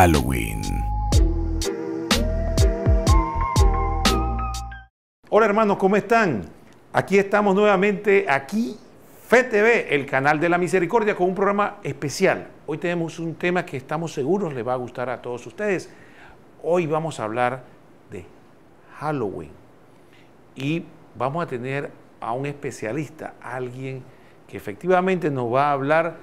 Halloween. Hola hermanos, ¿cómo están? Aquí estamos nuevamente, aquí FETV, el canal de la misericordia, con un programa especial. Hoy tenemos un tema que estamos seguros les va a gustar a todos ustedes. Hoy vamos a hablar de Halloween y vamos a tener a un especialista, alguien que efectivamente nos va a hablar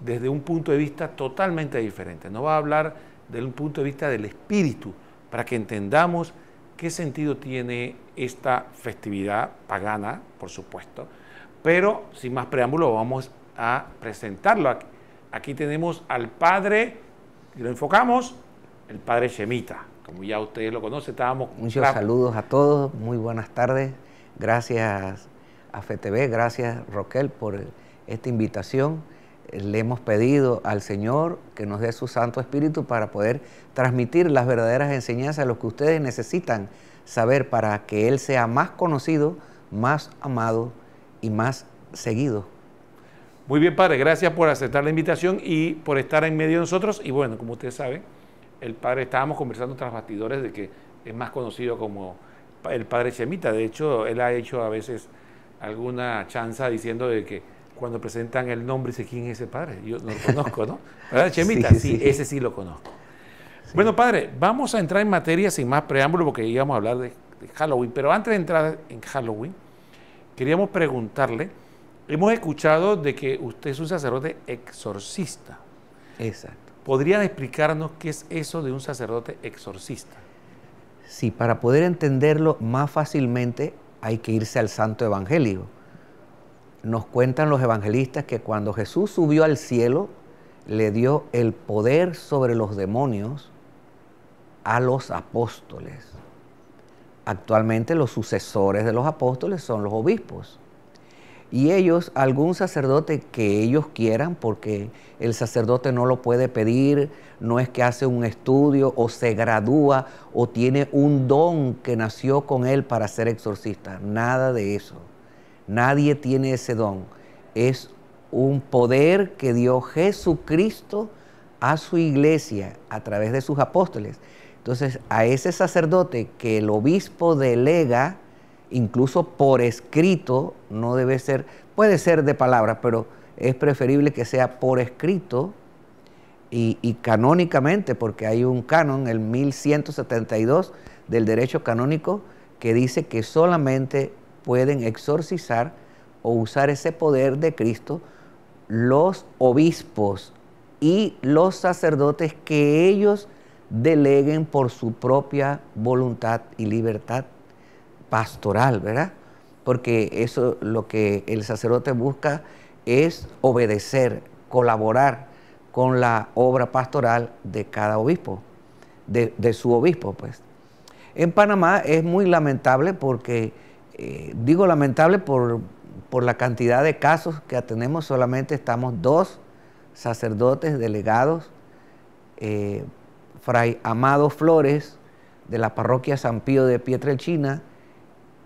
desde un punto de vista totalmente diferente. Nos va a hablar desde un punto de vista del espíritu, para que entendamos qué sentido tiene esta festividad pagana, por supuesto. Pero sin más preámbulo, vamos a presentarlo. Aquí, tenemos al padre, y lo enfocamos, el padre Shemita. Como ya ustedes lo conocen, estábamos. Muchos saludos a todos, muy buenas tardes. Gracias a FTV, gracias Roquel por esta invitación le hemos pedido al Señor que nos dé su Santo Espíritu para poder transmitir las verdaderas enseñanzas, a los que ustedes necesitan saber para que Él sea más conocido, más amado y más seguido. Muy bien, Padre, gracias por aceptar la invitación y por estar en medio de nosotros. Y bueno, como ustedes saben, el Padre estábamos conversando tras bastidores de que es más conocido como el Padre Chemita. De hecho, él ha hecho a veces alguna chanza diciendo de que cuando presentan el nombre, dice, ¿quién es ese padre? Yo no lo conozco, ¿no? ¿Verdad, Chemita? Sí, ese sí lo conozco. Bueno, padre, vamos a entrar en materia sin más preámbulo porque íbamos a hablar de, Halloween, pero antes de entrar en Halloween, queríamos preguntarle, hemos escuchado de que usted es un sacerdote exorcista. Exacto. ¿Podrían explicarnos qué es eso de un sacerdote exorcista? Sí, para poder entenderlo más fácilmente hay que irse al Santo Evangelio nos cuentan los evangelistas que cuando Jesús subió al cielo, le dio el poder sobre los demonios a los apóstoles. Actualmente los sucesores de los apóstoles son los obispos. Y ellos, algún sacerdote que ellos quieran, porque el sacerdote no lo puede pedir, no es que hace un estudio o se gradúa o tiene un don que nació con él para ser exorcista, nada de eso Nadie tiene ese don. Es un poder que dio Jesucristo a su iglesia a través de sus apóstoles. Entonces, a ese sacerdote que el obispo delega, incluso por escrito, no debe ser, puede ser de palabras, pero es preferible que sea por escrito y, y canónicamente, porque hay un canon, el 1172 del derecho canónico, que dice que solamente pueden exorcizar o usar ese poder de Cristo los obispos y los sacerdotes que ellos deleguen por su propia voluntad y libertad pastoral, ¿verdad? Porque eso lo que el sacerdote busca es obedecer, colaborar con la obra pastoral de cada obispo, de, su obispo, pues. En Panamá es muy lamentable porque eh, digo lamentable por, la cantidad de casos que tenemos, solamente estamos dos sacerdotes delegados, eh, Fray Amado Flores de la parroquia San Pío de Pietrelchina,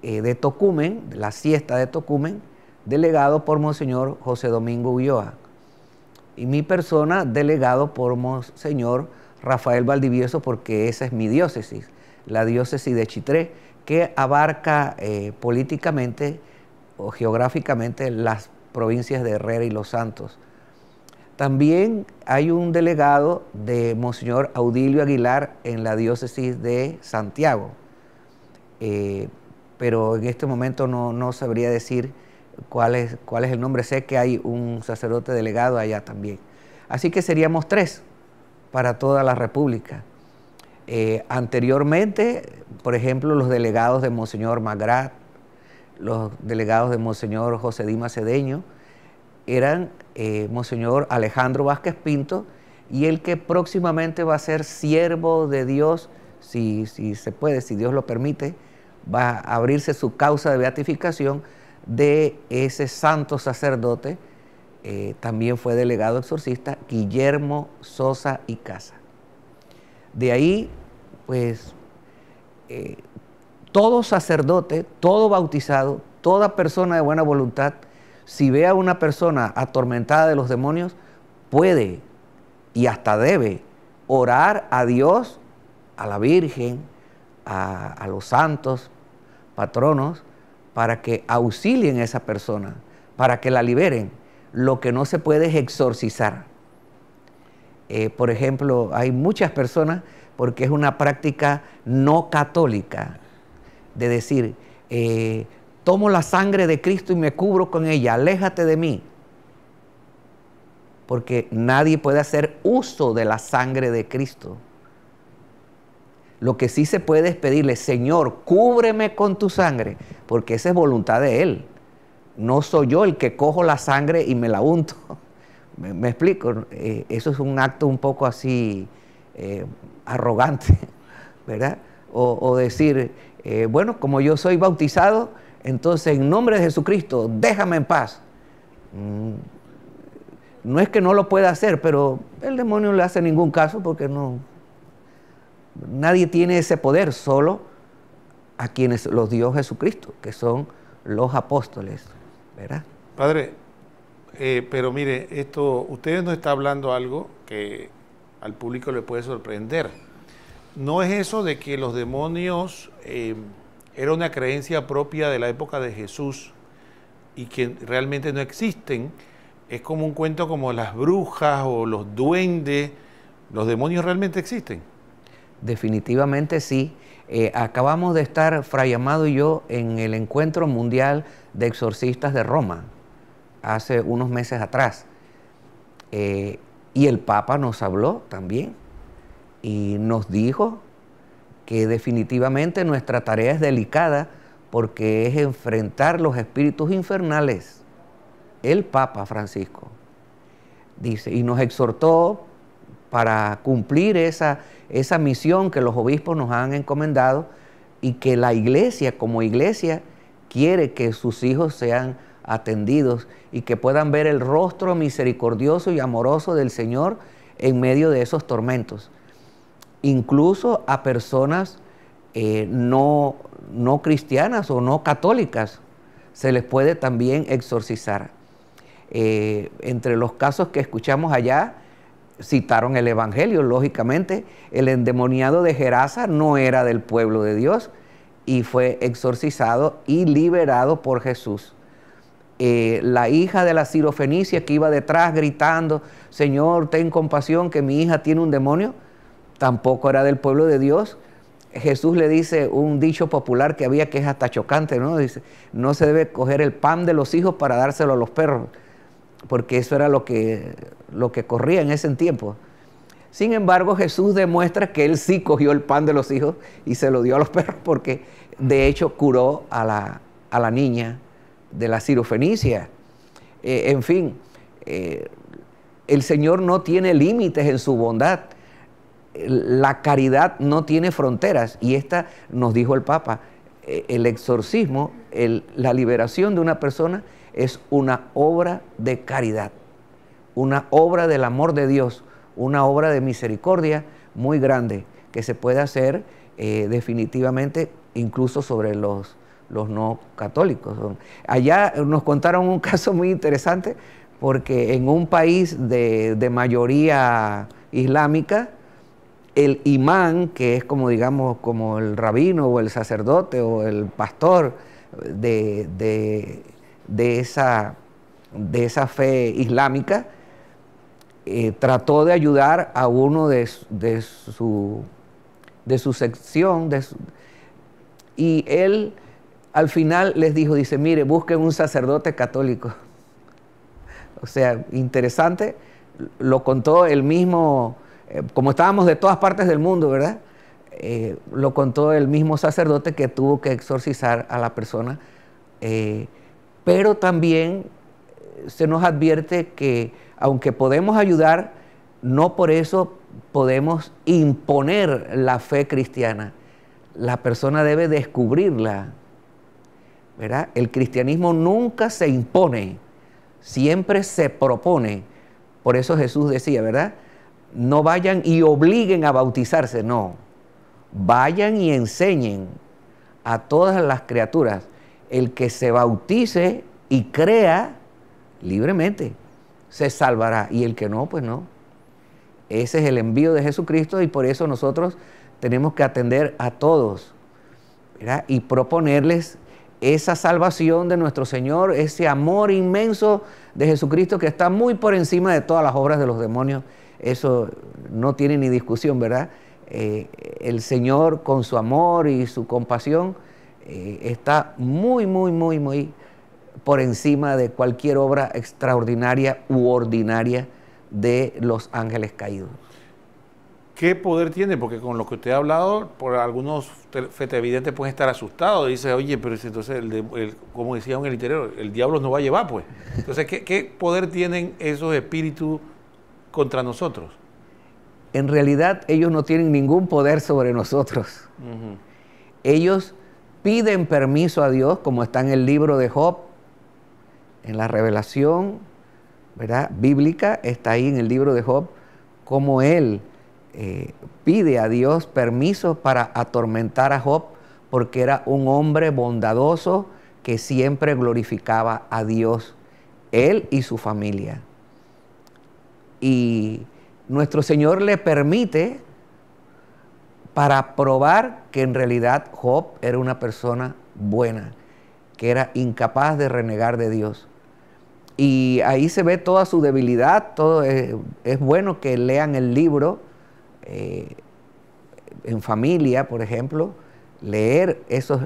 eh, de Tocumen, de la siesta de Tocumen, delegado por Monseñor José Domingo Ulloa, y mi persona delegado por Monseñor Rafael Valdivieso, porque esa es mi diócesis, la diócesis de Chitré que abarca eh, políticamente o geográficamente las provincias de Herrera y Los Santos. También hay un delegado de Monseñor Audilio Aguilar en la diócesis de Santiago, eh, pero en este momento no, sabría decir cuál es, cuál es el nombre. Sé que hay un sacerdote delegado allá también. Así que seríamos tres para toda la República. Eh, anteriormente por ejemplo, los delegados de Monseñor Magrat, los delegados de Monseñor José Dima Cedeño, eran eh, Monseñor Alejandro Vázquez Pinto y el que próximamente va a ser siervo de Dios, si, se puede, si Dios lo permite, va a abrirse su causa de beatificación de ese santo sacerdote, eh, también fue delegado exorcista, Guillermo Sosa y Casa. De ahí, pues todo sacerdote, todo bautizado, toda persona de buena voluntad, si ve a una persona atormentada de los demonios, puede y hasta debe orar a Dios, a la Virgen, a, los santos, patronos, para que auxilien a esa persona, para que la liberen. Lo que no se puede es exorcizar. Eh, por ejemplo, hay muchas personas porque es una práctica no católica de decir, eh, tomo la sangre de Cristo y me cubro con ella, aléjate de mí. Porque nadie puede hacer uso de la sangre de Cristo. Lo que sí se puede es pedirle, Señor, cúbreme con tu sangre, porque esa es voluntad de Él. No soy yo el que cojo la sangre y me la unto. ¿Me, explico? Eh, eso es un acto un poco así eh, arrogante, ¿verdad? O, decir, eh, bueno, como yo soy bautizado, entonces en nombre de Jesucristo, déjame en paz. Mm, no es que no lo pueda hacer, pero el demonio le hace ningún caso porque no, nadie tiene ese poder, solo a quienes los dio Jesucristo, que son los apóstoles, ¿verdad? Padre, eh, pero mire, esto, usted nos está hablando algo que al público le puede sorprender. No es eso de que los demonios eh, era una creencia propia de la época de Jesús y que realmente no existen. Es como un cuento como las brujas o los duendes. ¿Los demonios realmente existen? Definitivamente sí. Eh, acabamos de estar, Fray Amado y yo, en el encuentro mundial de exorcistas de Roma, hace unos meses atrás. Eh, y el Papa nos habló también y nos dijo que definitivamente nuestra tarea es delicada porque es enfrentar los espíritus infernales. El Papa Francisco dice, y nos exhortó para cumplir esa, esa misión que los obispos nos han encomendado y que la iglesia como iglesia quiere que sus hijos sean atendidos y que puedan ver el rostro misericordioso y amoroso del Señor en medio de esos tormentos. Incluso a personas eh, no, no cristianas o no católicas se les puede también exorcizar. Eh, entre los casos que escuchamos allá, citaron el Evangelio, lógicamente. El endemoniado de Gerasa no era del pueblo de Dios y fue exorcizado y liberado por Jesús. Eh, la hija de la cirofenicia que iba detrás gritando, Señor, ten compasión que mi hija tiene un demonio, tampoco era del pueblo de Dios. Jesús le dice un dicho popular que había que es hasta chocante, ¿no? Dice, no se debe coger el pan de los hijos para dárselo a los perros, porque eso era lo que, lo que corría en ese tiempo. Sin embargo, Jesús demuestra que él sí cogió el pan de los hijos y se lo dio a los perros, porque de hecho curó a la, a la niña de la cirofenicia. Eh, en fin, eh, el Señor no tiene límites en su bondad. La caridad no tiene fronteras. Y esta nos dijo el Papa, eh, el exorcismo, la liberación de una persona es una obra de caridad, una obra del amor de Dios, una obra de misericordia muy grande que se puede hacer definitivamente incluso sobre los los no católicos. Allá nos contaron un caso muy interesante porque en un país de, mayoría islámica, el imán, que es como digamos como el rabino o el sacerdote o el pastor de, de, esa, de esa fe islámica, eh, trató de ayudar a uno de, su, de su sección y él al final les dijo, dice, mire, busquen un sacerdote católico. O sea, interesante, lo contó el mismo, eh, como estábamos de todas partes del mundo, ¿verdad? Eh, lo contó el mismo sacerdote que tuvo que exorcizar a la persona. Eh, pero también se nos advierte que aunque podemos ayudar, no por eso podemos imponer la fe cristiana. La persona debe descubrirla, el cristianismo nunca se impone, siempre se propone. Por eso Jesús decía, ¿verdad? No vayan y obliguen a bautizarse, no. Vayan y enseñen a todas las criaturas. El que se bautice y crea libremente se salvará. Y el que no, pues no. Ese es el envío de Jesucristo y por eso nosotros tenemos que atender a todos y proponerles esa salvación de nuestro Señor, ese amor inmenso de Jesucristo que está muy por encima de todas las obras de los demonios. Eso no tiene ni discusión, ¿verdad? Eh, el Señor con su amor y su compasión eh, está muy, muy, muy, muy por encima de cualquier obra extraordinaria u ordinaria de los ángeles caídos. ¿Qué poder tiene? Porque con lo que usted ha hablado, por algunos fetevidentes pueden estar asustados. Dice, oye, pero entonces, como decía en el interior, el diablo nos va a llevar, pues. Entonces, ¿qué, poder tienen esos espíritus contra nosotros? En realidad, ellos no tienen ningún poder sobre nosotros. Ellos piden permiso a Dios, como está en el libro de Job, en la revelación ¿verdad? bíblica, está ahí en el libro de Job, como Él eh, pide a Dios permiso para atormentar a Job porque era un hombre bondadoso que siempre glorificaba a Dios, él y su familia. Y nuestro Señor le permite para probar que en realidad Job era una persona buena, que era incapaz de renegar de Dios. Y ahí se ve toda su debilidad, todo es, eh, es bueno que lean el libro eh, en familia, por ejemplo, leer esos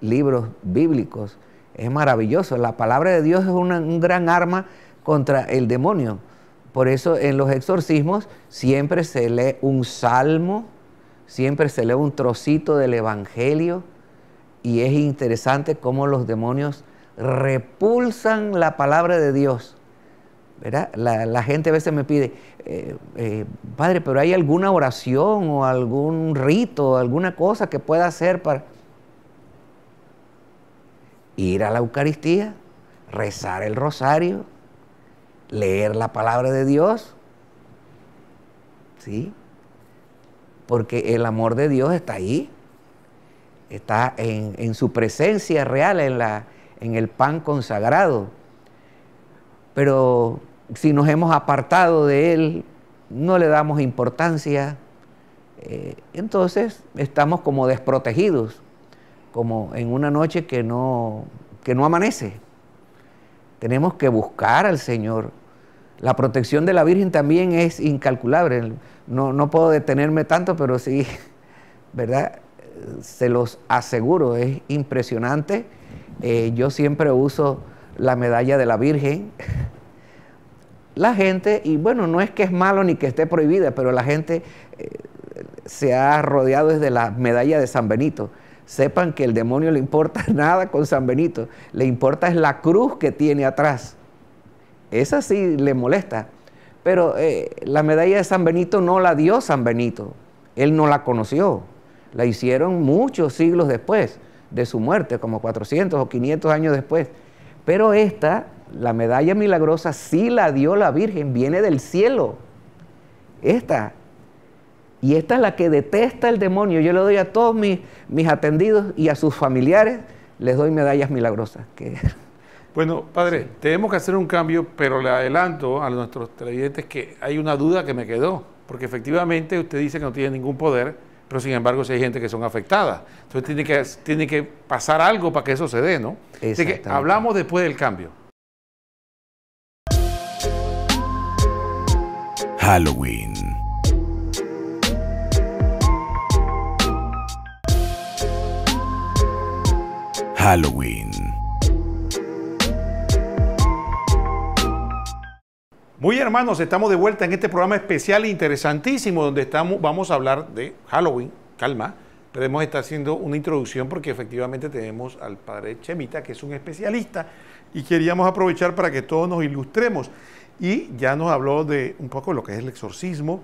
libros bíblicos es maravilloso. La palabra de Dios es una, un gran arma contra el demonio. Por eso en los exorcismos siempre se lee un salmo, siempre se lee un trocito del Evangelio y es interesante cómo los demonios repulsan la palabra de Dios la, gente a veces me pide, eh, eh, padre, pero hay alguna oración o algún rito, alguna cosa que pueda hacer para ir a la Eucaristía, rezar el rosario, leer la palabra de Dios. ¿Sí? Porque el amor de Dios está ahí, está en, su presencia real, en, la, en el pan consagrado pero si nos hemos apartado de Él, no le damos importancia, eh, entonces estamos como desprotegidos, como en una noche que no, que no amanece. Tenemos que buscar al Señor. La protección de la Virgen también es incalculable. No, puedo detenerme tanto, pero sí, ¿verdad? Se los aseguro, es impresionante. Eh, yo siempre uso la medalla de la Virgen. La gente, y bueno, no es que es malo ni que esté prohibida, pero la gente eh, se ha rodeado desde la medalla de San Benito. Sepan que el demonio le importa nada con San Benito, le importa es la cruz que tiene atrás. Esa sí le molesta, pero eh, la medalla de San Benito no la dio San Benito, él no la conoció, la hicieron muchos siglos después de su muerte, como 400 o 500 años después. Pero esta, la medalla milagrosa, sí la dio la Virgen, viene del cielo. Esta. Y esta es la que detesta el demonio. Yo le doy a todos mis, mis atendidos y a sus familiares, les doy medallas milagrosas. Que... Bueno, padre, tenemos que hacer un cambio, pero le adelanto a nuestros televidentes que hay una duda que me quedó, porque efectivamente usted dice que no tiene ningún poder pero sin embargo si hay gente que son afectadas. Entonces tiene que, tiene que pasar algo para que eso se dé, ¿no? Así que hablamos después del cambio. Halloween. Halloween. Muy hermanos, estamos de vuelta en este programa especial interesantísimo donde estamos, vamos a hablar de Halloween, calma, pero hemos estado haciendo una introducción porque efectivamente tenemos al padre Chemita, que es un especialista, y queríamos aprovechar para que todos nos ilustremos. Y ya nos habló de un poco lo que es el exorcismo,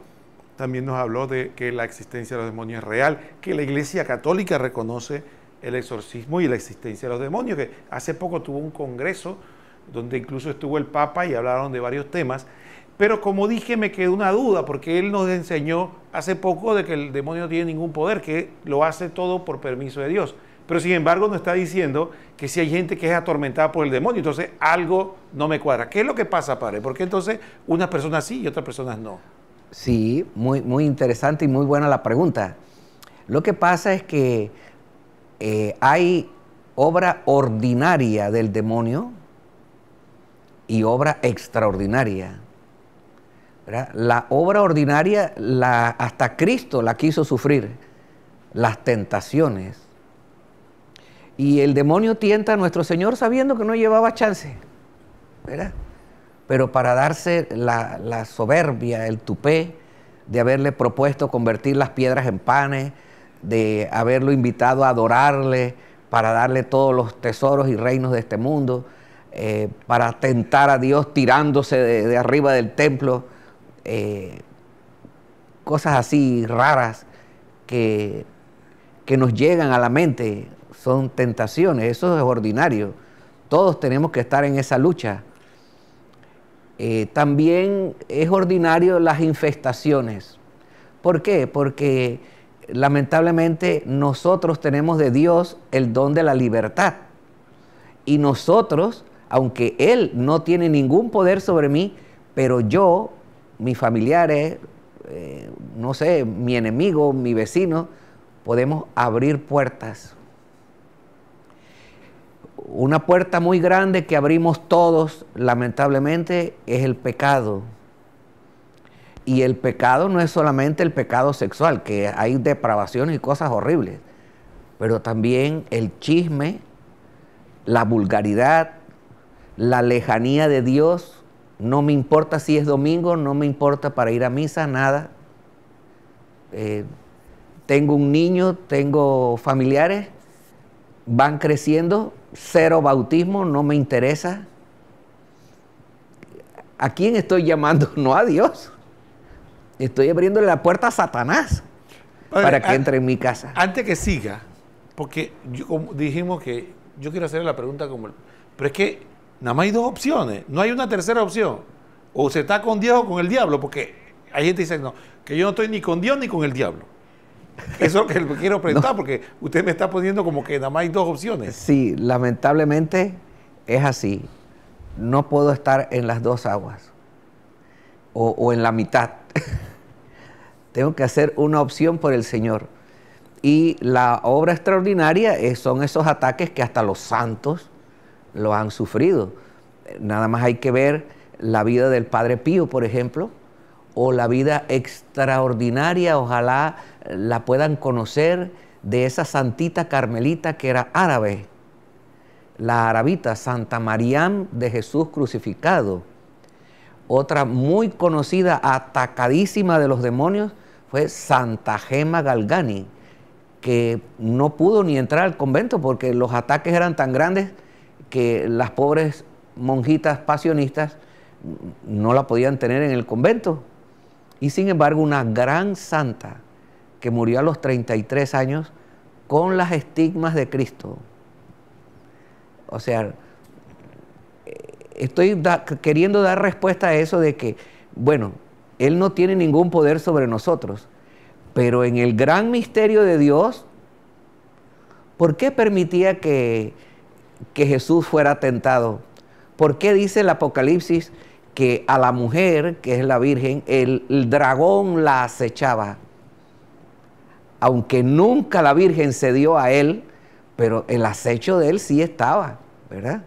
también nos habló de que la existencia de los demonios es real, que la Iglesia Católica reconoce el exorcismo y la existencia de los demonios, que hace poco tuvo un congreso donde incluso estuvo el Papa y hablaron de varios temas. Pero como dije, me quedó una duda, porque él nos enseñó hace poco de que el demonio no tiene ningún poder, que lo hace todo por permiso de Dios. Pero sin embargo nos está diciendo que si hay gente que es atormentada por el demonio, entonces algo no me cuadra. ¿Qué es lo que pasa, padre? Porque entonces unas personas sí y otras personas no. Sí, muy, muy interesante y muy buena la pregunta. Lo que pasa es que eh, hay obra ordinaria del demonio y obra extraordinaria. La obra ordinaria, la, hasta Cristo la quiso sufrir, las tentaciones. Y el demonio tienta a nuestro Señor sabiendo que no llevaba chance, ¿verdad? Pero para darse la, la soberbia, el tupé de haberle propuesto convertir las piedras en panes, de haberlo invitado a adorarle para darle todos los tesoros y reinos de este mundo, eh, para tentar a Dios tirándose de, arriba del templo, eh, cosas así raras que, que nos llegan a la mente, son tentaciones, eso es ordinario. Todos tenemos que estar en esa lucha. Eh, también es ordinario las infestaciones. ¿Por qué? Porque lamentablemente nosotros tenemos de Dios el don de la libertad. Y nosotros aunque Él no tiene ningún poder sobre mí, pero yo, mis familiares, eh, no sé, mi enemigo, mi vecino, podemos abrir puertas. Una puerta muy grande que abrimos todos, lamentablemente, es el pecado. Y el pecado no es solamente el pecado sexual, que hay depravaciones y cosas horribles, pero también el chisme, la vulgaridad, la lejanía de Dios, no me importa si es domingo, no me importa para ir a misa, nada. Eh, tengo un niño, tengo familiares, van creciendo, cero bautismo, no me interesa. ¿A quién estoy llamando? No a Dios. Estoy abriéndole la puerta a Satanás para que entre en mi casa. Antes que siga, porque dijimos que yo quiero hacerle la pregunta como... Pero es que Nada más hay dos opciones, no hay una tercera opción. O se está con Dios o con el diablo, porque hay gente que dice, no, que yo no estoy ni con Dios ni con el diablo. Eso es lo que quiero preguntar, porque usted me está poniendo como que nada más hay dos opciones. Sí, lamentablemente es así. No puedo estar en las dos aguas o en la mitad. Tengo que hacer una opción por el Señor. Y la obra extraordinaria son esos ataques que hasta los santos lo han sufrido. Nada más hay que ver la vida del Padre Pío, por ejemplo, o la vida extraordinaria, ojalá la puedan conocer, de esa santita carmelita que era árabe, la arabita Santa Mariam de Jesús crucificado. Otra muy conocida, atacadísima de los demonios, fue Santa Gema Galgani, que no pudo ni entrar al convento porque los ataques eran tan grandes que las pobres monjitas pasionistas no la podían tener en el convento. Y sin embargo, una gran santa que murió a los 33 años con las estigmas de Cristo. O sea, eh, estoy queriendo dar respuesta a eso de que, bueno, Él no tiene ningún poder sobre nosotros, pero en el gran misterio de Dios, ¿por qué permitía que que Jesús fuera tentado. ¿Por qué dice el Apocalipsis que a la mujer, que es la Virgen, el, dragón la acechaba? Aunque nunca la Virgen se dio a él, pero el acecho de él sí estaba, ¿verdad?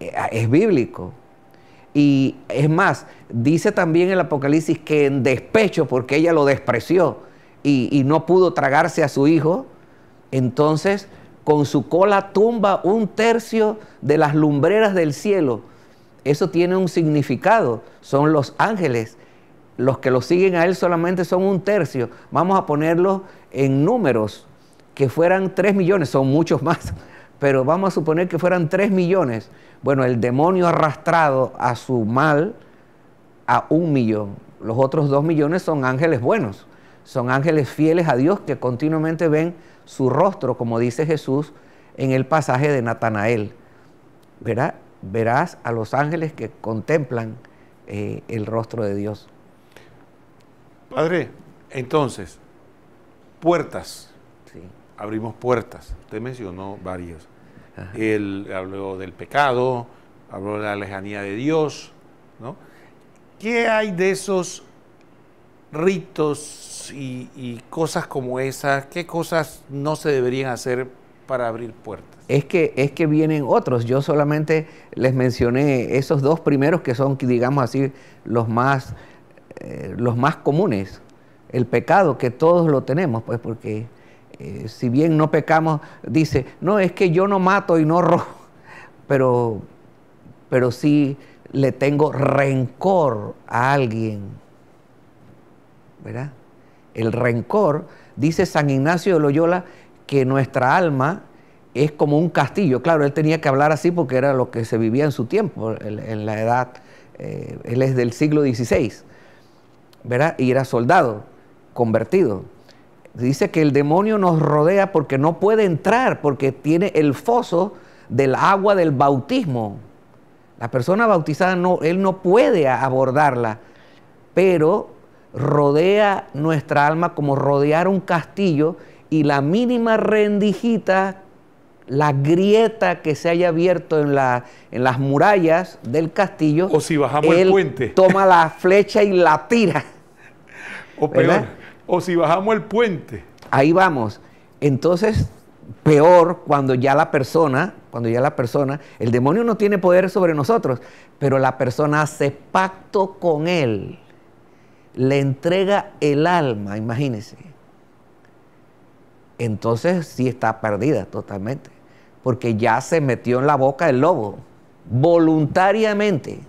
Eh, es bíblico. Y es más, dice también el Apocalipsis que en despecho, porque ella lo despreció y, y no pudo tragarse a su hijo, entonces con su cola tumba un tercio de las lumbreras del cielo. Eso tiene un significado. Son los ángeles. Los que lo siguen a él solamente son un tercio. Vamos a ponerlo en números, que fueran tres millones, son muchos más, pero vamos a suponer que fueran tres millones. Bueno, el demonio arrastrado a su mal a un millón. Los otros 2 millones son ángeles buenos, son ángeles fieles a Dios que continuamente ven su rostro, como dice Jesús en el pasaje de Natanael. Verás a los ángeles que contemplan eh, el rostro de Dios. Padre, entonces, puertas. Abrimos puertas. Usted mencionó varias. Él habló del pecado, habló de la lejanía de Dios, ¿no? ¿Qué hay de esos ritos y, cosas como esas? ¿Qué cosas no se deberían hacer para abrir puertas? Es que, es que vienen otros. Yo solamente les mencioné esos dos primeros que son, digamos así, los más, eh, los más comunes. El pecado, que todos lo tenemos, pues porque eh, si bien no pecamos, dice, no, es que yo no mato y no robo, pero, pero sí le tengo rencor a alguien ¿verdad? El rencor, dice San Ignacio de Loyola, que nuestra alma es como un castillo. Claro, él tenía que hablar así porque era lo que se vivía en su tiempo, en, la edad, eh, él es del siglo XVI, ¿verdad? Y era soldado, convertido. Dice que el demonio nos rodea porque no puede entrar, porque tiene el foso del agua del bautismo. La persona bautizada él no puede abordarla, pero rodea nuestra alma como rodear un castillo y la mínima rendijita, la grieta que se haya abierto en, la, en las murallas del castillo. O si bajamos el puente. Toma la flecha y la tira. O peor, o si bajamos el puente. Ahí vamos. Entonces, peor cuando ya la persona, cuando ya la persona, el demonio no tiene poder sobre nosotros, pero la persona hace pacto con él le entrega el alma, imagínense. Entonces sí está perdida totalmente, porque ya se metió en la boca el lobo, voluntariamente,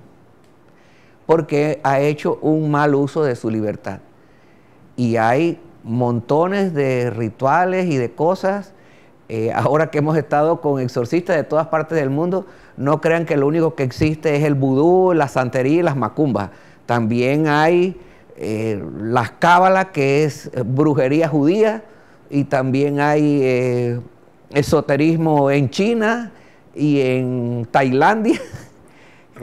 porque ha hecho un mal uso de su libertad. Y hay montones de rituales y de cosas. Eh, ahora que hemos estado con exorcistas de todas partes del mundo, no crean que lo único que existe es el vudú, la santería y las macumbas. También hay eh, las cábalas, que es eh, brujería judía, y también hay eh, esoterismo en China y en Tailandia,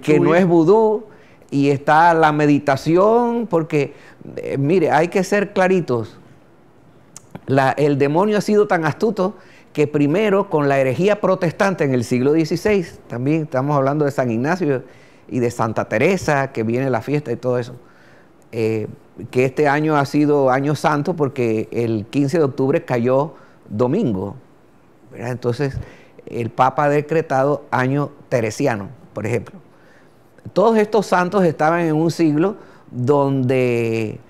que, no es vudú, y está la meditación, porque mire, hay que ser claritos. el demonio ha sido tan astuto que primero con la herejía protestante en el siglo XVI, también estamos hablando de San Ignacio y de Santa Teresa, que viene la fiesta y todo eso eh, que este año ha sido año santo porque el 15 de octubre cayó domingo. Entonces, el Papa ha decretado año teresiano, por ejemplo. Todos estos santos estaban en un siglo donde,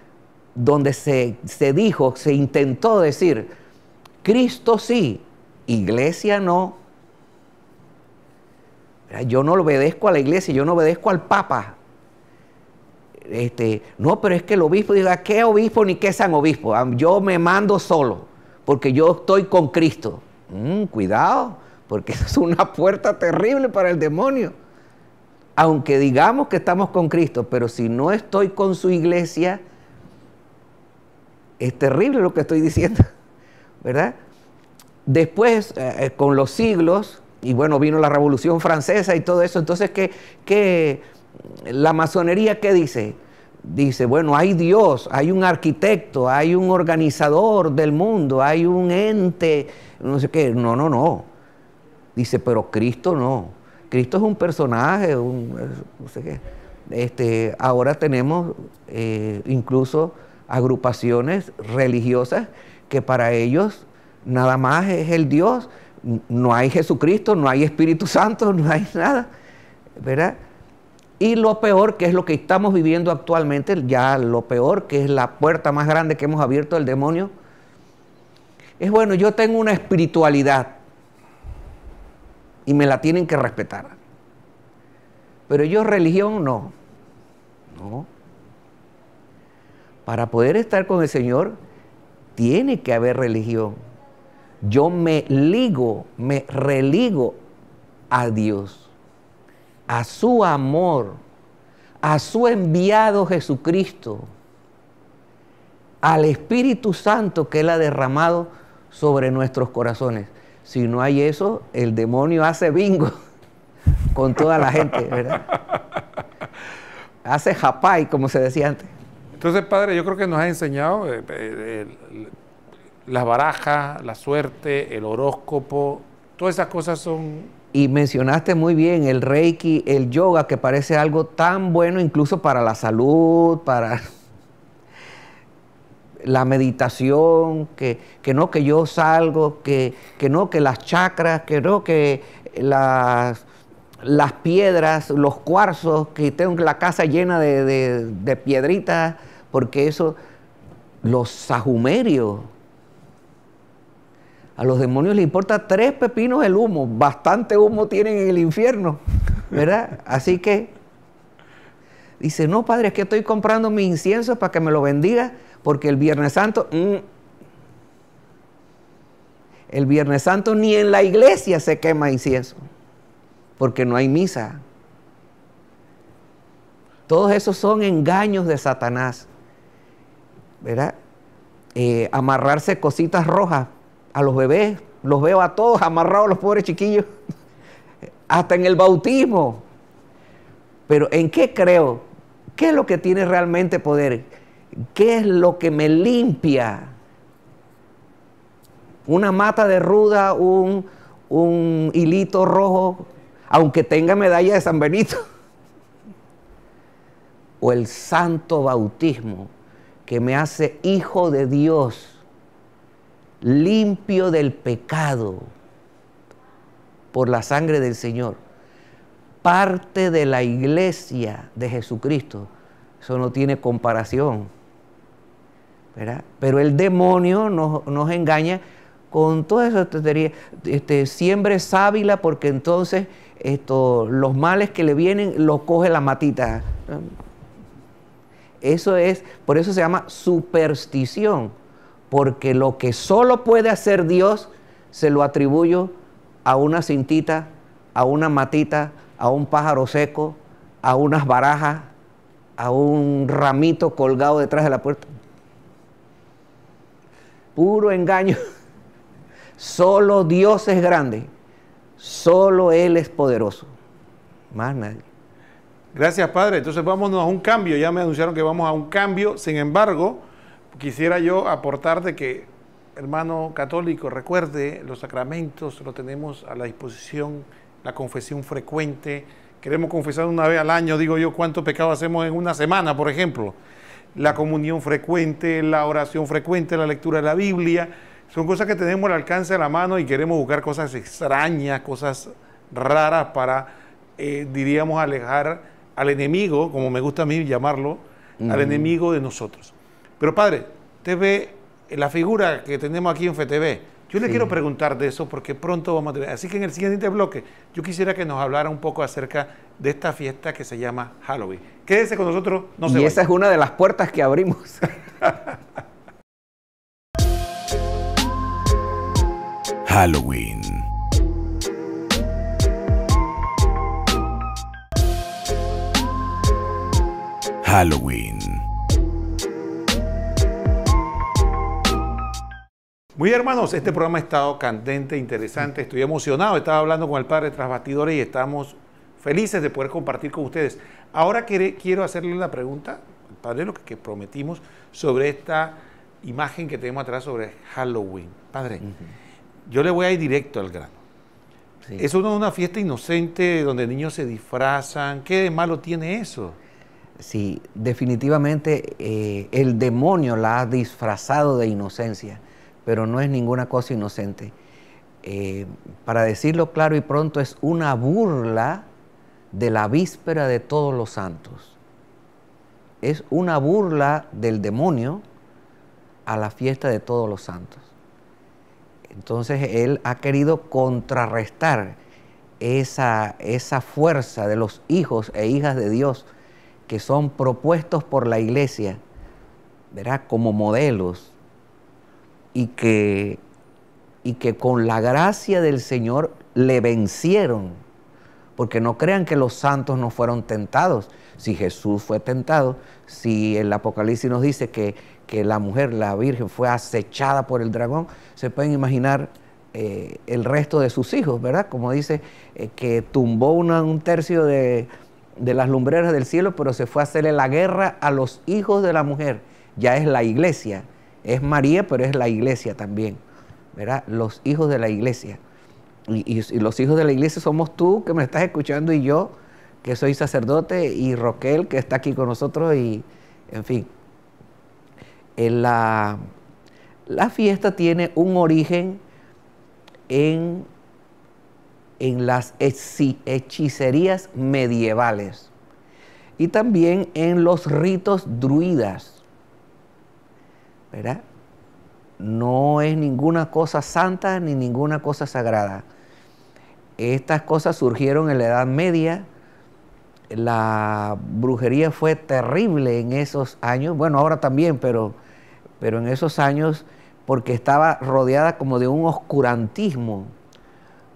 donde se, dijo, se intentó decir, Cristo sí, iglesia no. Yo no obedezco a la iglesia, yo no obedezco al Papa, este, no, pero es que el obispo diga, ¿qué obispo ni qué san obispo? Ah, yo me mando solo, porque yo estoy con Cristo. Mm, cuidado, porque es una puerta terrible para el demonio. Aunque digamos que estamos con Cristo, pero si no estoy con su iglesia, es terrible lo que estoy diciendo, ¿verdad? Después, eh, eh, con los siglos, y bueno, vino la Revolución Francesa y todo eso, entonces, ¿qué, qué la masonería, ¿qué dice? Dice, bueno, hay Dios, hay un arquitecto, hay un organizador del mundo, hay un ente, no sé qué. No, no, no. Dice, pero Cristo no. Cristo es un personaje, un, no sé qué. Este, ahora tenemos eh, incluso agrupaciones religiosas que para ellos nada más es el Dios, no hay Jesucristo, no hay Espíritu Santo, no hay nada, ¿verdad? Y lo peor, que es lo que estamos viviendo actualmente, ya lo peor, que es la puerta más grande que hemos abierto al demonio, es bueno, yo tengo una espiritualidad y me la tienen que respetar. Pero yo religión no. No. Para poder estar con el Señor, tiene que haber religión. Yo me ligo, me religo a Dios a su amor, a su enviado Jesucristo, al Espíritu Santo que Él ha derramado sobre nuestros corazones. Si no hay eso, el demonio hace bingo con toda la gente, ¿verdad? Hace japay, como se decía antes. Entonces, padre, yo creo que nos ha enseñado eh, eh, las barajas, la suerte, el horóscopo, todas esas cosas son y mencionaste muy bien el reiki, el yoga, que parece algo tan bueno incluso para la salud, para la meditación, que, no que yo salgo, que, no que las chakras, que no que las las piedras, los cuarzos, que tengo la casa llena de, piedritas, porque eso, los sajumerios, a los demonios les importa tres pepinos el humo, bastante humo tienen en el infierno, ¿verdad? Así que dice, no, padre, es que estoy comprando mi incienso para que me lo bendiga, porque el Viernes Santo, mm, el Viernes Santo ni en la iglesia se quema incienso, porque no hay misa. Todos esos son engaños de Satanás, ¿verdad? Eh, amarrarse cositas rojas a los bebés, los veo a todos amarrados, los pobres chiquillos, hasta en el bautismo. Pero ¿en qué creo? ¿Qué es lo que tiene realmente poder? ¿Qué es lo que me limpia? Una mata de ruda, un, un hilito rojo, aunque tenga medalla de San Benito. O el santo bautismo que me hace hijo de Dios limpio del pecado por la sangre del Señor, parte de la iglesia de Jesucristo. Eso no tiene comparación. Pero el demonio nos, nos engaña con toda esa tontería. Este, siembre sábila porque entonces los males que le vienen los coge la matita. Eso es, por eso se llama superstición porque lo que solo puede hacer Dios se lo atribuyo a una cintita, a una matita, a un pájaro seco, a unas barajas, a un ramito colgado detrás de la puerta. Puro engaño. Solo Dios es grande, solo Él es poderoso, más nadie. Gracias, Padre. Entonces vámonos a un cambio. Ya me anunciaron que vamos a un cambio. Sin embargo, quisiera yo aportar de que, hermano católico, recuerde, los sacramentos los tenemos a la disposición, la confesión frecuente. Queremos confesar una vez al año, digo yo, cuánto pecado hacemos en una semana, por ejemplo. La comunión frecuente, la oración frecuente, la lectura de la Biblia, son cosas que tenemos al alcance de la mano y queremos buscar cosas extrañas, cosas raras para, eh, diríamos, alejar al enemigo, como me gusta a mí llamarlo, al enemigo de nosotros. Pero padre, te ve la figura que tenemos aquí en FTV. Yo le quiero preguntar de eso porque pronto vamos a tener. Así que en el siguiente bloque, yo quisiera que nos hablara un poco acerca de esta fiesta que se llama Halloween. Quédese con nosotros, no se Y esa es una de las puertas que abrimos. Halloween. Halloween. Muy hermanos, este programa ha estado candente, interesante, estoy emocionado, estaba hablando con el padre tras y estamos felices de poder compartir con ustedes. Ahora quiero hacerle la pregunta, padre, lo que prometimos sobre esta imagen que tenemos atrás sobre Halloween. Padre, yo le voy a ir directo al grano. Es una, una fiesta inocente donde niños se disfrazan. ¿Qué de malo tiene eso? Sí, definitivamente eh, el demonio la ha disfrazado de inocencia pero no es ninguna cosa inocente. Eh, para decirlo claro y pronto, es una burla de la víspera de todos los santos. Es una burla del demonio a la fiesta de todos los santos. Entonces él ha querido contrarrestar esa, esa fuerza de los hijos e hijas de Dios que son propuestos por la iglesia, Como modelos y que, y que con la gracia del Señor le vencieron. Porque no crean que los santos no fueron tentados. Si Jesús fue tentado, si el Apocalipsis nos dice que, la mujer, la Virgen, fue acechada por el dragón, se pueden imaginar eh, el resto de sus hijos, ¿verdad? Como dice, eh, que tumbó un tercio de, de las lumbreras del cielo, pero se fue a hacerle la guerra a los hijos de la mujer. Ya es la iglesia, es María, pero es la iglesia también, ¿verdad? Los hijos de la iglesia. Y, los hijos de la iglesia somos tú que me estás escuchando y yo que soy sacerdote y Roquel que está aquí con nosotros y en fin. Eh, la, la fiesta tiene un origen en, en las hechicerías medievales y también en los ritos druidas no es ninguna cosa santa ni ninguna cosa sagrada. Estas cosas surgieron en la Edad Media. La brujería fue terrible en esos años. Bueno, ahora también, pero, pero en esos años porque estaba rodeada como de un oscurantismo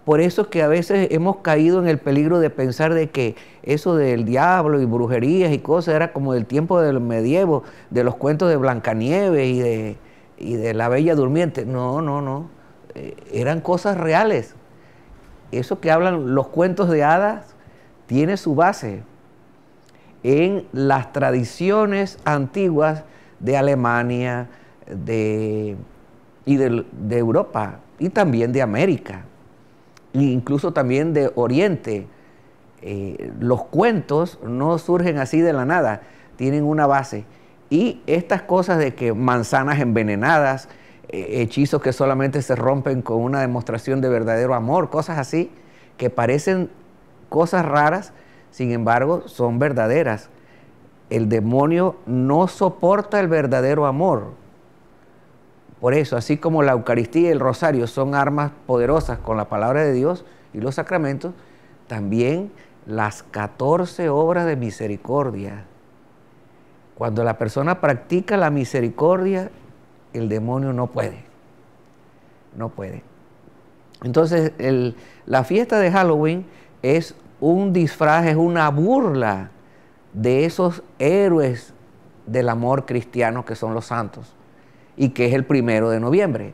por eso es que a veces hemos caído en el peligro de pensar de que eso del diablo y brujerías y cosas era como del tiempo del medievo, de los cuentos de Blancanieves y de, y de la Bella Durmiente. No, no, no. Eh, eran cosas reales. Eso que hablan los cuentos de hadas tiene su base en las tradiciones antiguas de Alemania y de Europa y también de América incluso también de Oriente. Eh, los cuentos no surgen así de la nada, tienen una base. Y estas cosas de que manzanas envenenadas, eh, hechizos que solamente se rompen con una demostración de verdadero amor, cosas así, que parecen cosas raras, sin embargo son verdaderas. El demonio no soporta el verdadero amor, por eso, así como la Eucaristía y el Rosario son armas poderosas con la palabra de Dios y los sacramentos, también las 14 obras de misericordia. Cuando la persona practica la misericordia, el demonio no puede. No puede. Entonces, la fiesta de Halloween es un disfraz, es una burla de esos héroes del amor cristiano que son los santos y que es el primero de noviembre.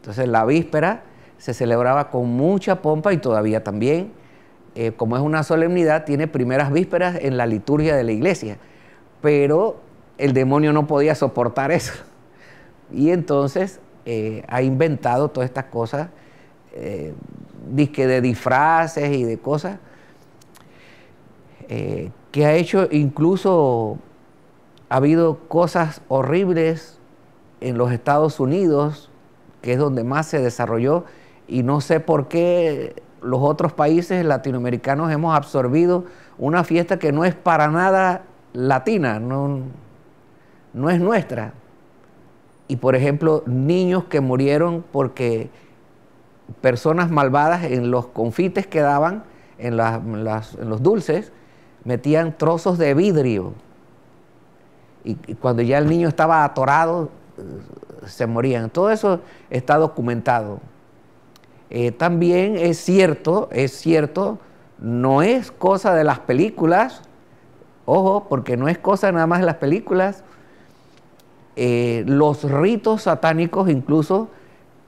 Entonces la víspera se celebraba con mucha pompa y todavía también, eh, como es una solemnidad, tiene primeras vísperas en la liturgia de la iglesia. Pero el demonio no podía soportar eso. Y entonces eh, ha inventado todas estas cosas, eh, disque de disfraces y de cosas, que ha hecho incluso, ha habido cosas horribles en los Estados Unidos, que es donde más se desarrolló, y no sé por qué los otros países latinoamericanos hemos absorbido una fiesta que no es para nada latina, no, no es nuestra. Y por ejemplo, niños que murieron porque personas malvadas en los confites que daban, en, los dulces, metían trozos de vidrio. y cuando ya el niño estaba atorado, se morían. Todo eso está documentado. Eh, también es cierto, es cierto, no es cosa de las películas, ojo, porque no es cosa nada más de las películas, eh, los ritos satánicos incluso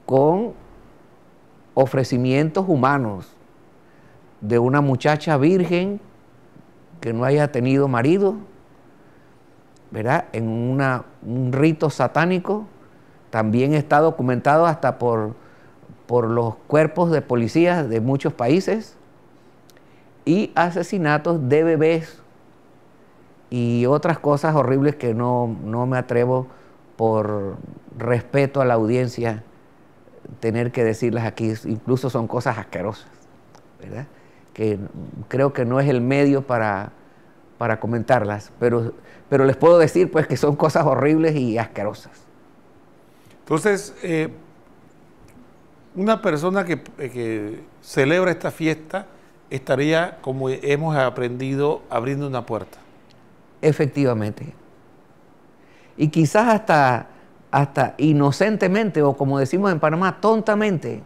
con ofrecimientos humanos de una muchacha virgen que no haya tenido marido, ¿verdad? En una, un rito satánico, también está documentado hasta por, por los cuerpos de policías de muchos países, y asesinatos de bebés y otras cosas horribles que no, no me atrevo por respeto a la audiencia tener que decirlas aquí, incluso son cosas asquerosas, ¿verdad? Que creo que no es el medio para para comentarlas, pero, pero les puedo decir pues que son cosas horribles y asquerosas. Entonces, eh, una persona eh, que, celebra esta fiesta estaría, como hemos aprendido, abriendo una puerta. Efectivamente. Y quizás hasta, hasta inocentemente, o como decimos en Panamá, tontamente,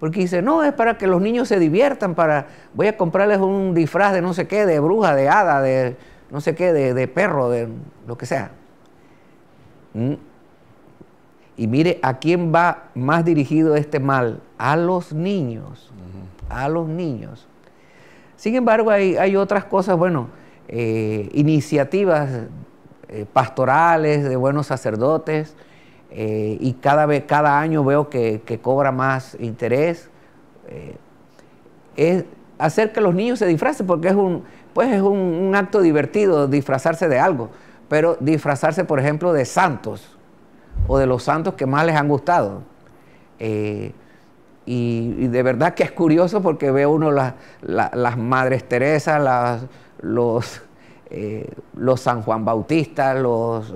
porque dice, no, es para que los niños se diviertan, para voy a comprarles un disfraz de no sé qué, de bruja, de hada, de no sé qué, de, perro, de lo que sea. Mm. Y mire, ¿a quién va más dirigido este mal? A los niños, a los niños. Sin embargo, hay, hay otras cosas, bueno, eh, iniciativas eh, pastorales de buenos sacerdotes, eh, y cada, vez, cada año veo que, cobra más interés. Eh, es hacer que los niños se disfracen, porque es un, pues es un, acto divertido disfrazarse de algo, pero disfrazarse, por ejemplo, de santos o de los santos que más les han gustado. Eh, y, de verdad que es curioso porque ve uno las Madres Teresa, los, los San Juan Bautista, los,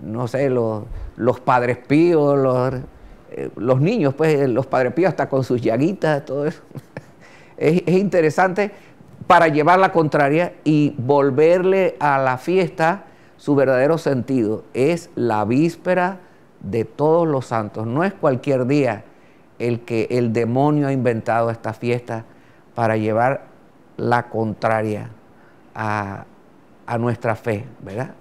no sé, los, los padres píos, los, eh, niños, pues eh, los padres píos hasta con sus llaguitas, todo eso. es, interesante para llevar la contraria y volverle a la fiesta su verdadero sentido. Es la víspera de todos los santos. No es cualquier día el que el demonio ha inventado esta fiesta para llevar la contraria a, a nuestra fe, ¿verdad?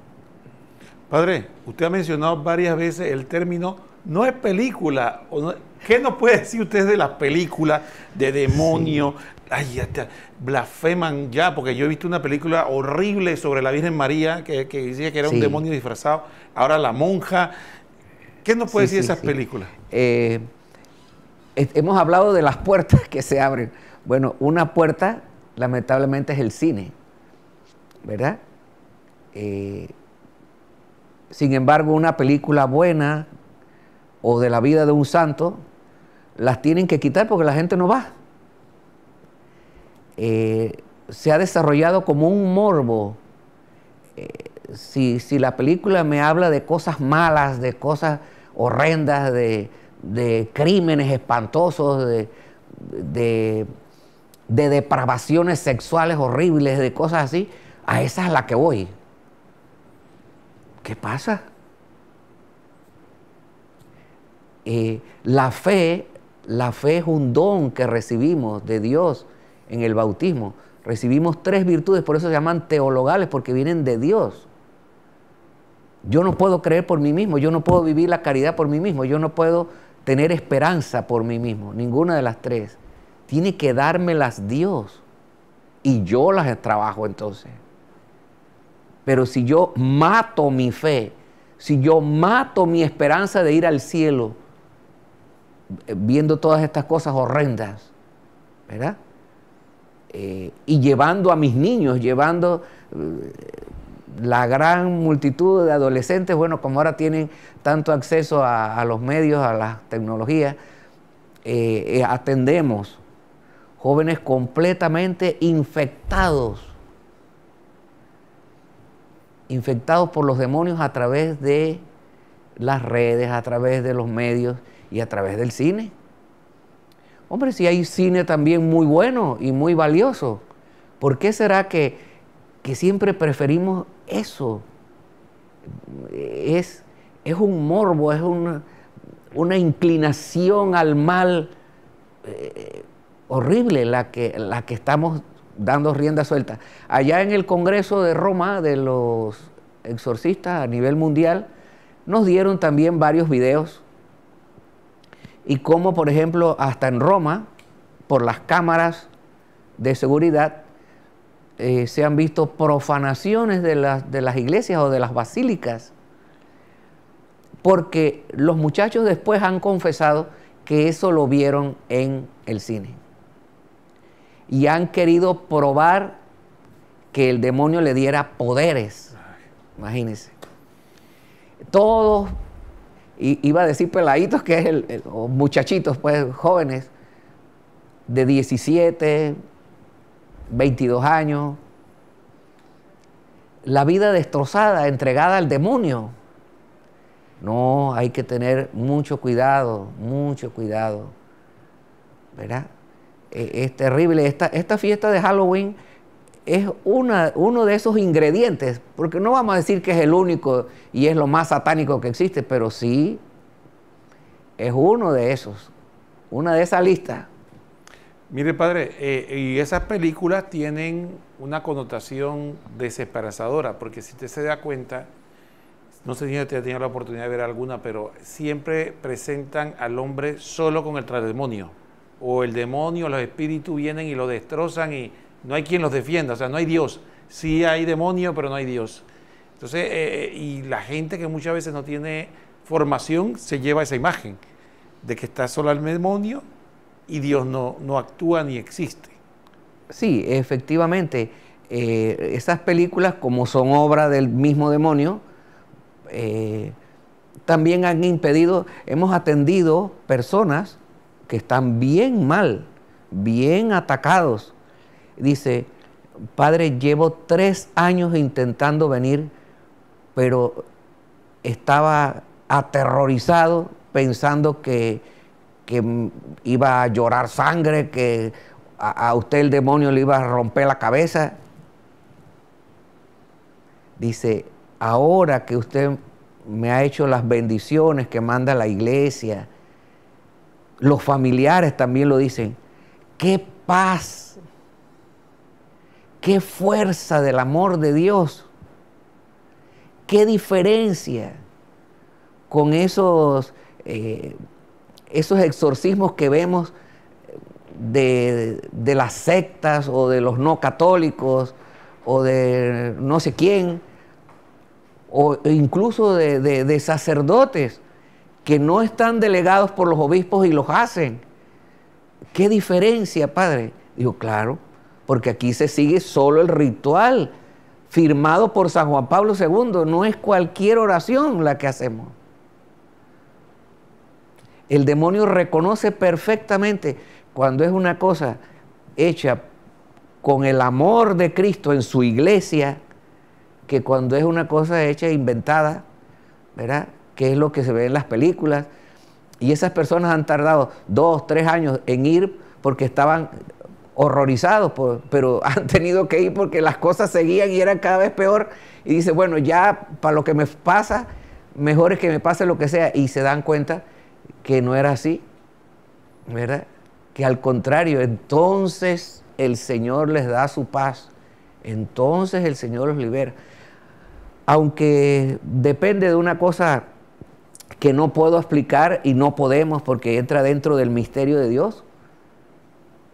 Padre, usted ha mencionado varias veces el término no es película. O ¿Qué nos puede decir usted de las películas de demonio? Ay, blasfeman ya, porque yo he visto una película horrible sobre la Virgen María que, decía que era un demonio disfrazado. Ahora la monja. ¿Qué nos puede decir de esas películas? Eh, hemos hablado de las puertas que se abren. Bueno, una puerta lamentablemente es el cine, ¿verdad? Eh, sin embargo, una película buena o de la vida de un santo, las tienen que quitar porque la gente no va. Eh, se ha desarrollado como un morbo. Eh, si, si, la película me habla de cosas malas, de cosas horrendas, de, de crímenes espantosos, de, de, depravaciones sexuales horribles, de cosas así, a esa es la que voy. ¿Qué pasa? Eh, la fe, la fe es un don que recibimos de Dios en el bautismo. Recibimos tres virtudes, por eso se llaman teologales, porque vienen de Dios. Yo no puedo creer por mí mismo, yo no puedo vivir la caridad por mí mismo, yo no puedo tener esperanza por mí mismo, ninguna de las tres. Tiene que dármelas Dios y yo las trabajo entonces. Pero si yo mato mi fe, si yo mato mi esperanza de ir al cielo, eh, viendo todas estas cosas horrendas, ¿verdad? Eh, y llevando a mis niños, llevando eh, la gran multitud de adolescentes, bueno, como ahora tienen tanto acceso a, los medios, a las tecnologías, atendemos jóvenes completamente infectados infectados por los demonios a través de las redes, a través de los medios y a través del cine. Hombre, si hay cine también muy bueno y muy valioso, ¿por qué será que, siempre preferimos eso? Es, es un morbo, es una, inclinación al mal eh, horrible la que, la que estamos dando rienda suelta. Allá en el Congreso de Roma de los exorcistas a nivel mundial, nos dieron también varios videos y como por ejemplo, hasta en Roma, por las cámaras de seguridad, eh, se han visto profanaciones de de las iglesias o de las basílicas, porque los muchachos después han confesado que eso lo vieron en el cine y han querido probar que el demonio le diera poderes. Imagínense. Todos, iba a decir peladitos, que es el, muchachitos, pues jóvenes, de 17, 22 años, la vida destrozada, entregada al demonio. No, hay que tener mucho cuidado, mucho cuidado, ¿verdad? Eh, es terrible. Esta, fiesta de Halloween es uno de esos ingredientes, porque no vamos a decir que es el único y es lo más satánico que existe, pero sí es uno de esos, una de esa lista. Mire, padre, eh, y esas películas tienen una connotación desesperanzadora, porque si te se da cuenta, no sé si usted ha tenido la oportunidad de ver alguna, pero siempre presentan al hombre solo con el trademonio o el demonio, los espíritus vienen y lo destrozan y no hay quien los defienda, o sea, no hay Dios. Sí hay demonio, pero no hay Dios. Entonces, eh, eh, y la gente que muchas veces no tiene formación se lleva esa imagen de que está solo el demonio y Dios no, no actúa ni existe. Sí, efectivamente. Eh, esas películas, como son obra del mismo demonio, también han impedido, hemos atendido personas que están bien mal, bien atacados. Dice, Padre, llevo tres años intentando venir, pero estaba aterrorizado pensando que, que iba a llorar sangre, que a, a usted el demonio le iba a romper la cabeza. Dice, ahora que usted me ha hecho las bendiciones que manda la iglesia, los familiares también lo dicen. Qué paz, qué fuerza del amor de Dios. Qué diferencia con esos, eh, esos exorcismos que vemos de, las sectas o de los no católicos o de no sé quién, o incluso de sacerdotes que no están delegados por los obispos y los hacen. ¿Qué diferencia, padre? Digo, claro, porque aquí se sigue solo el ritual firmado por San Juan Pablo II. No es cualquier oración la que hacemos. El demonio reconoce perfectamente cuando es una cosa hecha con el amor de Cristo en su iglesia, que cuando es una cosa hecha inventada, ¿verdad? que es lo que se ve en las películas. Y esas personas han tardado dos, tres años en ir porque estaban horrorizados, pero han tenido que ir porque las cosas seguían y eran cada vez peor. Y dice, bueno, ya para lo que me pasa, mejor es que me pase lo que sea. Y se dan cuenta que no era así, ¿verdad? Que al contrario, entonces el Señor les da su paz, entonces el Señor los libera. Aunque depende de una cosa que no puedo explicar y no podemos porque entra dentro del misterio de Dios.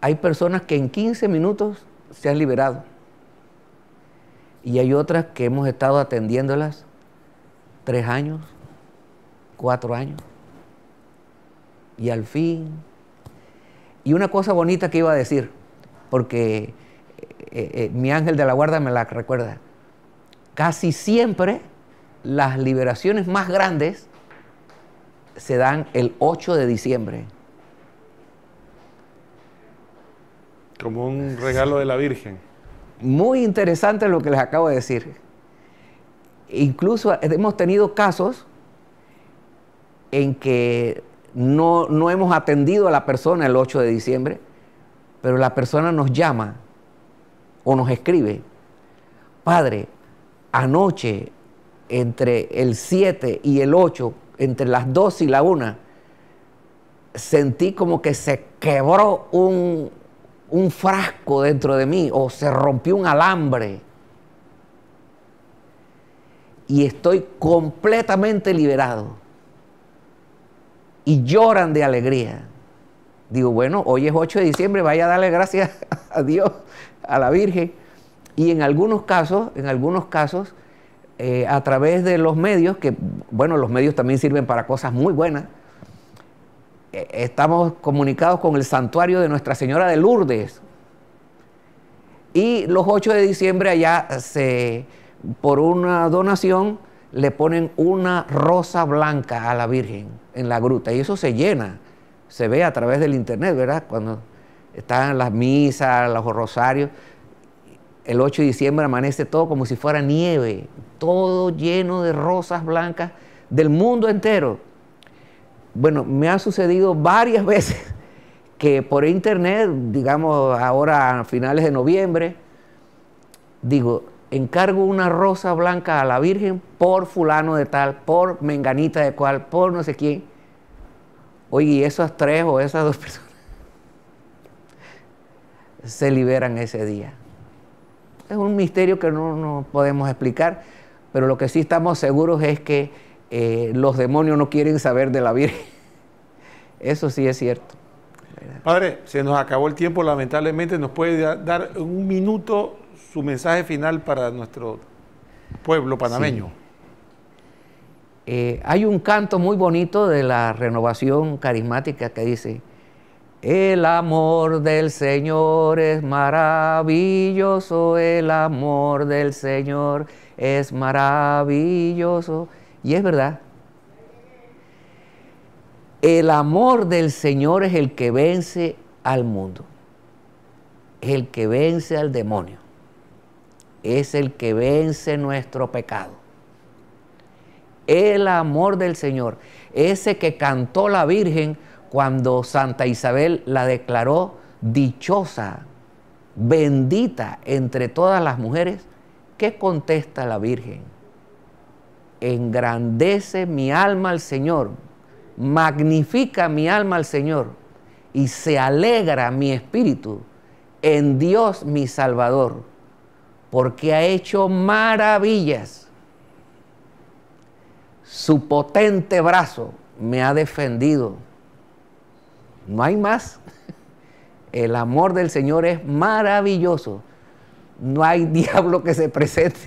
Hay personas que en 15 minutos se han liberado. Y hay otras que hemos estado atendiéndolas tres años, cuatro años. Y al fin. Y una cosa bonita que iba a decir, porque eh, eh, mi ángel de la guarda me la recuerda. Casi siempre las liberaciones más grandes se dan el 8 de diciembre. Como un regalo de la Virgen. Muy interesante lo que les acabo de decir. Incluso hemos tenido casos en que no, hemos atendido a la persona el 8 de diciembre, pero la persona nos llama o nos escribe, Padre, anoche entre el 7 y el 8 entre las dos y la una, sentí como que se quebró un, un frasco dentro de mí o se rompió un alambre. Y estoy completamente liberado. Y lloran de alegría. Digo, bueno, hoy es 8 de diciembre, vaya a darle gracias a Dios, a la Virgen. Y en algunos casos, en algunos casos, eh, a través de los medios, que bueno, los medios también sirven para cosas muy buenas, eh, estamos comunicados con el santuario de Nuestra Señora de Lourdes. Y los 8 de diciembre allá se, por una donación le ponen una rosa blanca a la Virgen en la gruta y eso se llena, se ve a través del internet, ¿verdad? Cuando están las misas, los rosarios, el 8 de diciembre amanece todo como si fuera nieve, todo lleno de rosas blancas del mundo entero. Bueno, me ha sucedido varias veces que por internet, digamos ahora a finales de noviembre, digo, encargo una rosa blanca a la Virgen por fulano de tal, por menganita de cual, por no sé quién. Oye, y esas tres o esas dos personas se liberan ese día es un misterio que no, no podemos explicar, pero lo que sí estamos seguros es que eh, los demonios no quieren saber de la Virgen. Eso sí es cierto. Padre, se nos acabó el tiempo, lamentablemente. ¿Nos puede dar un minuto su mensaje final para nuestro pueblo panameño? Eh, hay un canto muy bonito de la renovación carismática que dice, el amor del Señor es maravilloso, el amor del Señor es maravilloso. Y es verdad. El amor del Señor es el que vence al mundo, es el que vence al demonio, es el que vence nuestro pecado. El amor del Señor, ese que cantó la Virgen, cuando Santa Isabel la declaró dichosa, bendita entre todas las mujeres, ¿qué contesta la Virgen? Engrandece mi alma al Señor, magnifica mi alma al Señor y se alegra mi espíritu en Dios mi Salvador, porque ha hecho maravillas. Su potente brazo me ha defendido no hay más. El amor del Señor es maravilloso. No hay diablo que se presente,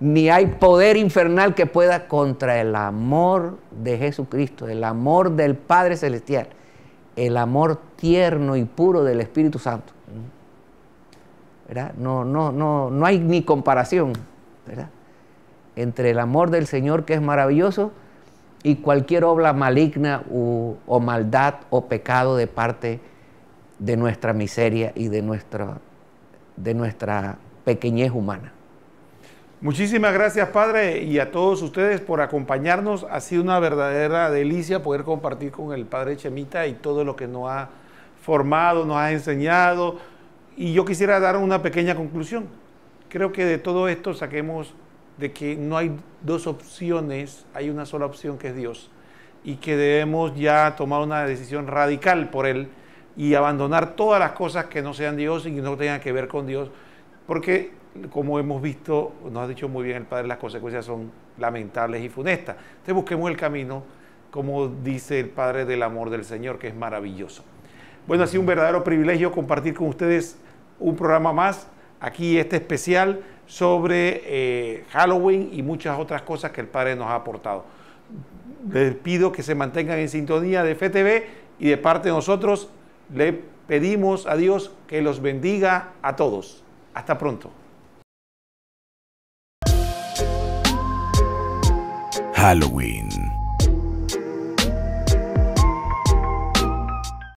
ni hay poder infernal que pueda contra el amor de Jesucristo, el amor del Padre Celestial, el amor tierno y puro del Espíritu Santo. No, no, no, no hay ni comparación entre el amor del Señor que es maravilloso y cualquier obra maligna o maldad o pecado de parte de nuestra miseria y de, de nuestra pequeñez humana. Muchísimas gracias, Padre, y a todos ustedes por acompañarnos. Ha sido una verdadera delicia poder compartir con el Padre Chemita y todo lo que nos ha formado, nos ha enseñado. Y yo quisiera dar una pequeña conclusión. Creo que de todo esto saquemos de que no hay dos opciones, hay una sola opción que es Dios y que debemos ya tomar una decisión radical por Él y abandonar todas las cosas que no sean Dios y que no tengan que ver con Dios, porque como hemos visto, nos ha dicho muy bien el Padre, las consecuencias son lamentables y funestas. Entonces busquemos el camino, como dice el Padre del amor del Señor, que es maravilloso. Bueno, ha sido un verdadero privilegio compartir con ustedes un programa más, aquí este especial sobre eh, Halloween y muchas otras cosas que el Padre nos ha aportado. Les pido que se mantengan en sintonía de FTV y de parte de nosotros le pedimos a Dios que los bendiga a todos. Hasta pronto. Halloween